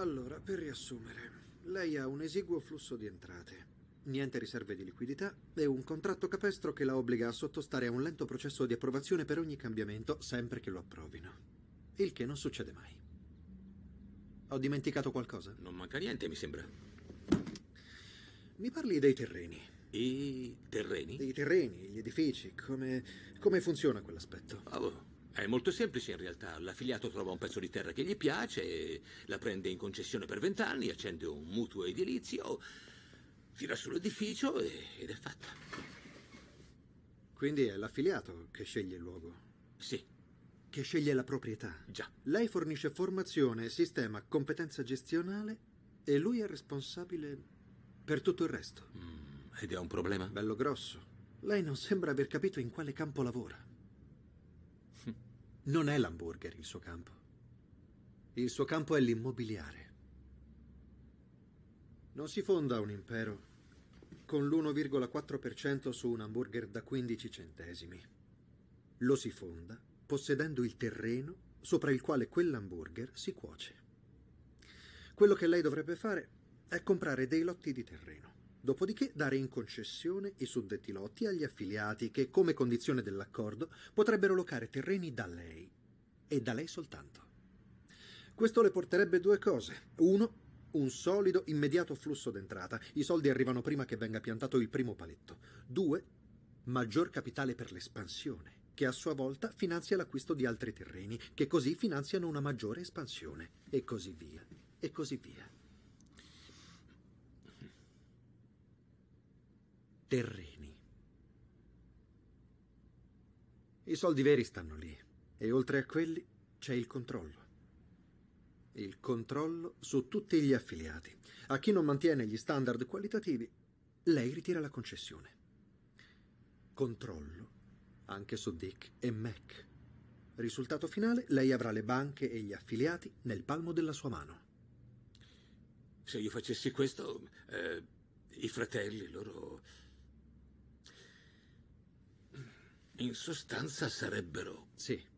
Allora, per riassumere, lei ha un esiguo flusso di entrate, niente riserve di liquidità e un contratto capestro che la obbliga a sottostare a un lento processo di approvazione per ogni cambiamento, sempre che lo approvino. Il che non succede mai. Ho dimenticato qualcosa? Non manca niente, mi sembra. Mi parli dei terreni. I terreni? I terreni, gli edifici, come, come funziona quell'aspetto? Oh. È molto semplice in realtà. L'affiliato trova un pezzo di terra che gli piace, la prende in concessione per vent'anni, accende un mutuo edilizio, tira sull'edificio ed è fatta. Quindi è l'affiliato che sceglie il luogo? Sì. Che sceglie la proprietà? Già. Lei fornisce formazione, sistema, competenza gestionale e lui è responsabile per tutto il resto. Mm, ed è un problema? Bello grosso. Lei non sembra aver capito in quale campo lavora. Non è l'hamburger il suo campo. Il suo campo è l'immobiliare. Non si fonda un impero con l'1,4% su un hamburger da 15 centesimi. Lo si fonda possedendo il terreno sopra il quale quell'hamburger si cuoce. Quello che lei dovrebbe fare è comprare dei lotti di terreno dopodiché dare in concessione i suddetti lotti agli affiliati che, come condizione dell'accordo, potrebbero locare terreni da lei e da lei soltanto. Questo le porterebbe due cose. Uno, un solido, immediato flusso d'entrata. I soldi arrivano prima che venga piantato il primo paletto. Due, maggior capitale per l'espansione, che a sua volta finanzia l'acquisto di altri terreni, che così finanziano una maggiore espansione. E così via. E così via. terreni. I soldi veri stanno lì e oltre a quelli c'è il controllo. Il controllo su tutti gli affiliati. A chi non mantiene gli standard qualitativi, lei ritira la concessione. Controllo anche su Dick e Mac. Risultato finale, lei avrà le banche e gli affiliati nel palmo della sua mano. Se io facessi questo, eh, i fratelli, loro... In sostanza sarebbero... Sì.